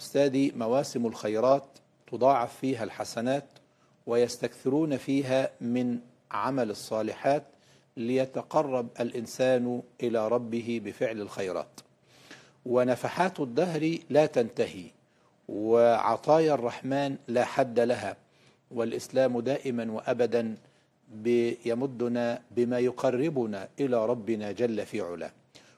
أستاذي مواسم الخيرات تضاعف فيها الحسنات ويستكثرون فيها من عمل الصالحات ليتقرب الإنسان إلى ربه بفعل الخيرات ونفحات الدهر لا تنتهي وعطايا الرحمن لا حد لها والإسلام دائما وأبدا بيمدنا بما يقربنا إلى ربنا جل في علاه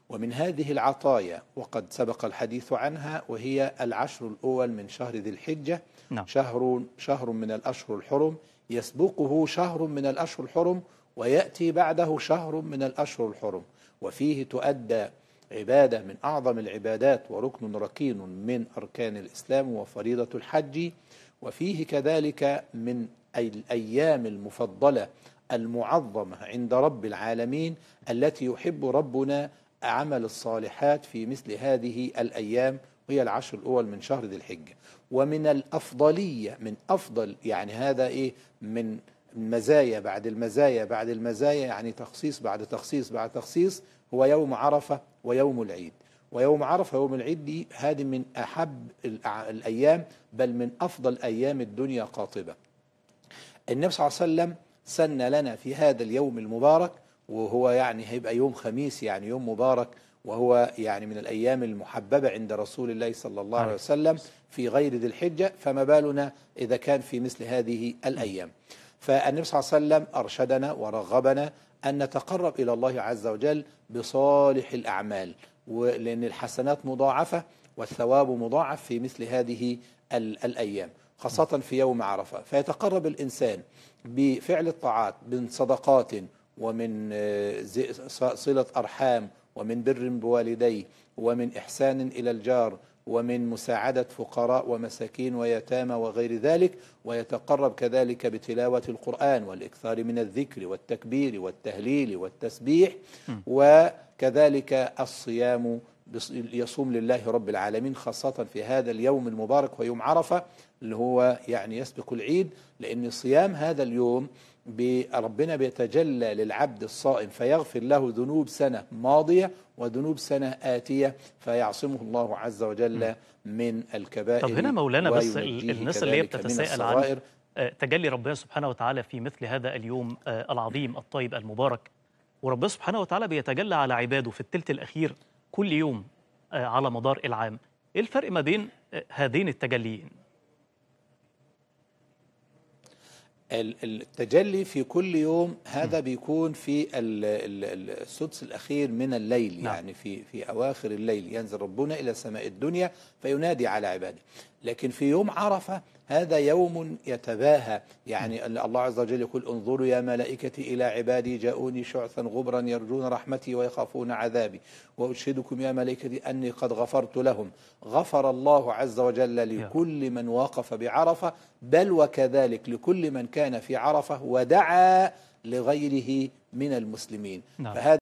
ومن هذه العطايا وقد سبق الحديث عنها وهي العشر الأول من شهر ذي الحجة نعم. شهر, شهر من الأشهر الحرم يسبقه شهر من الأشهر الحرم ويأتي بعده شهر من الأشهر الحرم وفيه تؤدى عبادة من أعظم العبادات وركن ركين من أركان الإسلام وفريضة الحج وفيه كذلك من الأيام المفضلة المعظمة عند رب العالمين التي يحب ربنا عمل الصالحات في مثل هذه الأيام وهي العشر الأول من شهر ذي الحجة ومن الأفضلية من أفضل يعني هذا إيه من مزايا بعد المزايا بعد المزايا يعني تخصيص بعد تخصيص بعد تخصيص هو يوم عرفة ويوم العيد ويوم عرفة يوم العيد دي هذه من أحب الأيام بل من أفضل أيام الدنيا قاطبة النبي صلى الله عليه وسلم سن لنا في هذا اليوم المبارك وهو يعني هيبقى يوم خميس يعني يوم مبارك وهو يعني من الأيام المحببة عند رسول الله صلى الله عليه وسلم في غير ذي الحجة فما بالنا إذا كان في مثل هذه الأيام فالنبي صلى الله عليه وسلم أرشدنا ورغبنا أن نتقرب إلى الله عز وجل بصالح الأعمال ولأن الحسنات مضاعفة والثواب مضاعف في مثل هذه الأيام خاصة في يوم عرفة فيتقرب الإنسان بفعل الطاعات بصدقات ومن آه، صلة أرحام ومن بر بوالديه ومن إحسان إلى الجار ومن مساعدة فقراء ومساكين ويتامى وغير ذلك ويتقرب كذلك بتلاوة القرآن والإكثار من الذكر والتكبير والتهليل والتسبيح وكذلك الصيام يصوم لله رب العالمين خاصة في هذا اليوم المبارك ويوم عرفة اللي هو يعني يسبق العيد لأن صيام هذا اليوم ربنا بيتجلى للعبد الصائم فيغفر له ذنوب سنة ماضية وذنوب سنة آتية فيعصمه الله عز وجل من الكبائر طب هنا مولانا بس الناس اللي هي بتتساءل عن آه، تجلي ربنا سبحانه وتعالى في مثل هذا اليوم آه، العظيم الطيب المبارك وربنا سبحانه وتعالى بيتجلى على عباده في الثلث الأخير كل يوم آه، على مدار العام إيه الفرق ما بين هذين التجليين؟ التجلي في كل يوم هذا بيكون في السدس الأخير من الليل نعم. يعني في في أواخر الليل ينزل ربنا إلى سماء الدنيا فينادي على عباده لكن في يوم عرفة هذا يوم يتباهى يعني الله عز وجل يقول انظروا يا ملائكتي إلى عبادي جاءوني شعثا غبرا يرجون رحمتي ويخافون عذابي وأشهدكم يا ملائكتي أني قد غفرت لهم غفر الله عز وجل لكل من وقف بعرفة بل وكذلك لكل من كان في عرفة ودعا لغيره من المسلمين نعم. فهذا